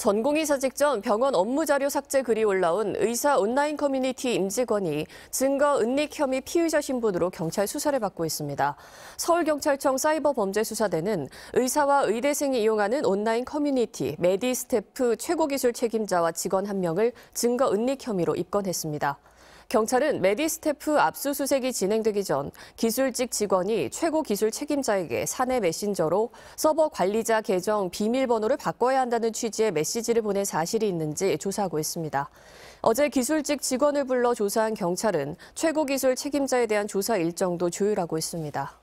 전공의사 직전 병원 업무자료 삭제 글이 올라온 의사 온라인 커뮤니티 임직원이 증거 은닉 혐의 피의자 신분으로 경찰 수사를 받고 있습니다. 서울경찰청 사이버범죄수사대는 의사와 의대생이 이용하는 온라인 커뮤니티 메디스태프 최고기술 책임자와 직원 한 명을 증거 은닉 혐의로 입건했습니다. 경찰은 메디스테프 압수수색이 진행되기 전 기술직 직원이 최고 기술 책임자에게 사내 메신저로 서버 관리자 계정 비밀번호를 바꿔야 한다는 취지의 메시지를 보낸 사실이 있는지 조사하고 있습니다. 어제 기술직 직원을 불러 조사한 경찰은 최고 기술 책임자에 대한 조사 일정도 조율하고 있습니다.